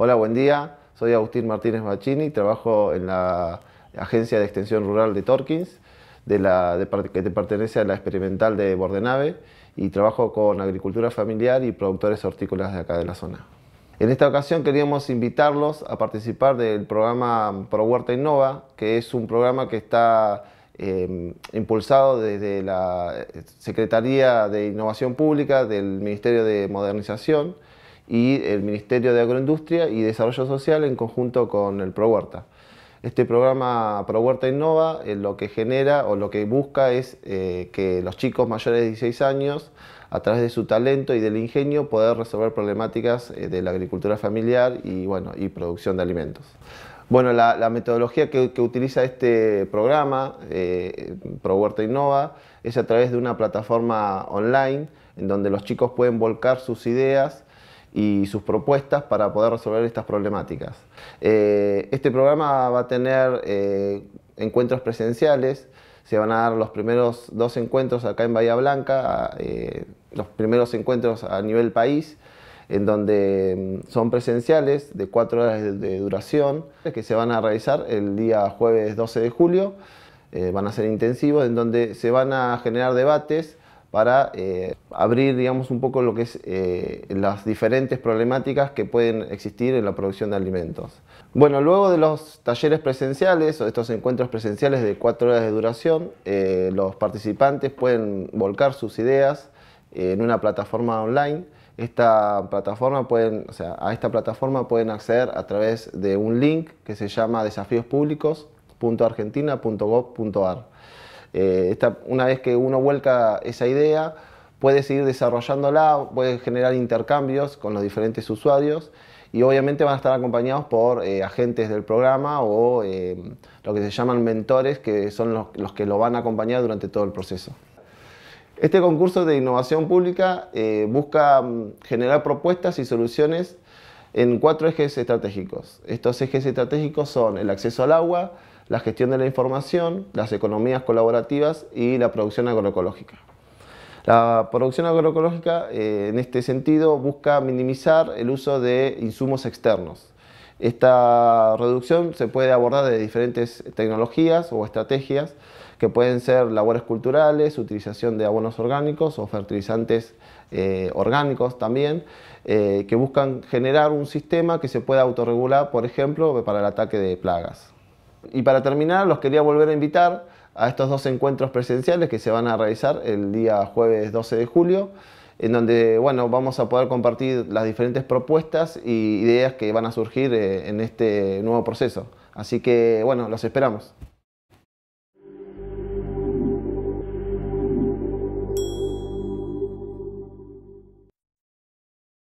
Hola, buen día. Soy Agustín Martínez Machini, trabajo en la Agencia de Extensión Rural de Torkins, que pertenece a la experimental de Bordenave, y trabajo con agricultura familiar y productores hortícolas de acá de la zona. En esta ocasión queríamos invitarlos a participar del programa Pro Huerta Innova, que es un programa que está em, impulsado desde la Secretaría de Innovación Pública del Ministerio de Modernización y el Ministerio de Agroindustria y Desarrollo Social en conjunto con el ProHuerta. Este programa ProHuerta Innova eh, lo que genera o lo que busca es eh, que los chicos mayores de 16 años, a través de su talento y del ingenio, puedan resolver problemáticas eh, de la agricultura familiar y, bueno, y producción de alimentos. Bueno, la, metodología que, que, utiliza este programa, ProHuerta Innova, es a través de una plataforma online en donde los chicos pueden volcar sus ideas y sus propuestas para poder resolver estas problemáticas. Eh, este programa va a tener eh, encuentros presenciales, se van a dar los primeros dos encuentros acá en Bahía Blanca, eh, los primeros encuentros a nivel país, en donde mm, son presenciales de cuatro horas de, de duración, que se van a realizar el día jueves 12 de julio, van a ser intensivos, en donde se van a generar debates, para eh, abrir digamos, un poco lo que es eh, las diferentes problemáticas que pueden existir en la producción de alimentos. Bueno, luego de los talleres presenciales o estos encuentros presenciales de cuatro horas de duración, eh, los participantes pueden volcar sus ideas en una plataforma online. Esta plataforma pueden, a esta plataforma pueden acceder a través de un link que se llama desafíospúblicos.argentina.gov.ar. Eh, una vez que uno vuelca esa idea, puede seguir desarrollándola, puede generar intercambios con los diferentes usuarios y obviamente van a estar acompañados por eh, agentes del programa o eh, lo que se llaman mentores, que son los, que lo van a acompañar durante todo el proceso. Este concurso de innovación pública busca mm, generar propuestas y soluciones en cuatro ejes estratégicos. Estos ejes estratégicos son el acceso al agua, la gestión de la información, las economías colaborativas y la producción agroecológica. La producción agroecológica eh, en este sentido busca minimizar el uso de insumos externos. Esta reducción se puede abordar de diferentes tecnologías o estrategias que pueden ser labores culturales, utilización de abonos orgánicos o fertilizantes eh, orgánicos también, eh, que buscan generar un sistema que se pueda autorregular, por ejemplo, para el ataque de plagas. Y para terminar, los quería volver a invitar a estos dos encuentros presenciales que se van a realizar el día jueves 12 de julio, en donde bueno, vamos a poder compartir las diferentes propuestas e ideas que van a surgir eh, en este nuevo proceso. Así que bueno, los esperamos.